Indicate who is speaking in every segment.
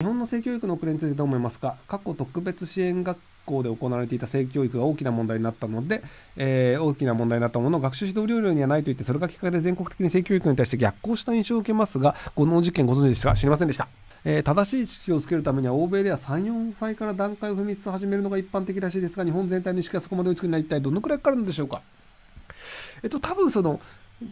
Speaker 1: 日本の性教育の遅れについてどう思いますか過去特別支援学校で行われていた性教育が大きな問題になったので、えー、大きな問題になったものを学習指導療養にはないと言ってそれがきっかけで全国的に性教育に対して逆行した印象を受けますがこの事件ご存知ですか知りませんでした。えー、正しい知識をつけるためには欧米では3、4歳から段階を踏みつつ始めるのが一般的らしいですが日本全体の意識はそこまで追いつくには一体どのくらいかかるのでしょうかえっと多分その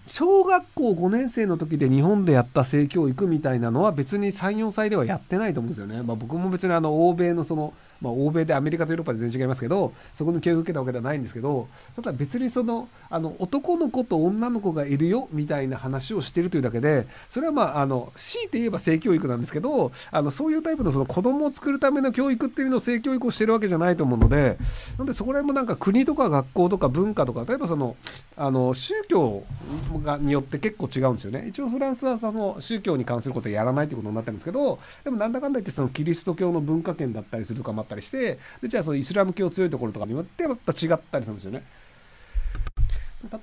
Speaker 1: 小学校5年生の時で日本でやった性教育みたいなのは別に34歳ではやってないと思うんですよね。まあ、僕も別にあの欧米のその、まあ、欧米でアメリカとヨーロッパで全然違いますけどそこの教育を受けたわけではないんですけどただ別にそのあの男の子と女の子がいるよみたいな話をしてるというだけでそれはまああの強いて言えば性教育なんですけどあのそういうタイプのその子供を作るための教育っていうのを性教育をしてるわけじゃないと思うのでなでそこら辺もなんか国とか学校とか文化とか例えばそのあの宗教がによって結構違うんですよね一応フランスはその宗教に関することはやらないということになってるんですけどでもなんだかんだ言ってそのキリスト教の文化圏だったりするとかもあったりしてでじゃあそのイスラム教強いところとかによってまた違ったりするんですよね。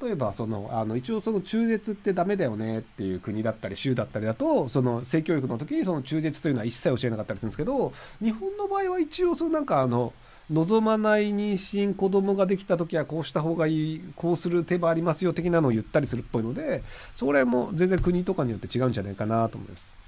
Speaker 1: 例えばそのあの一応その中絶ってダメだよねっていう国だったり州だったりだとその性教育の時にその中絶というのは一切教えなかったりするんですけど日本の場合は一応そのなんかあの望まない妊娠子供ができた時はこうした方がいいこうする手もありますよ的なのを言ったりするっぽいのでそれも全然国とかによって違うんじゃないかなと思います。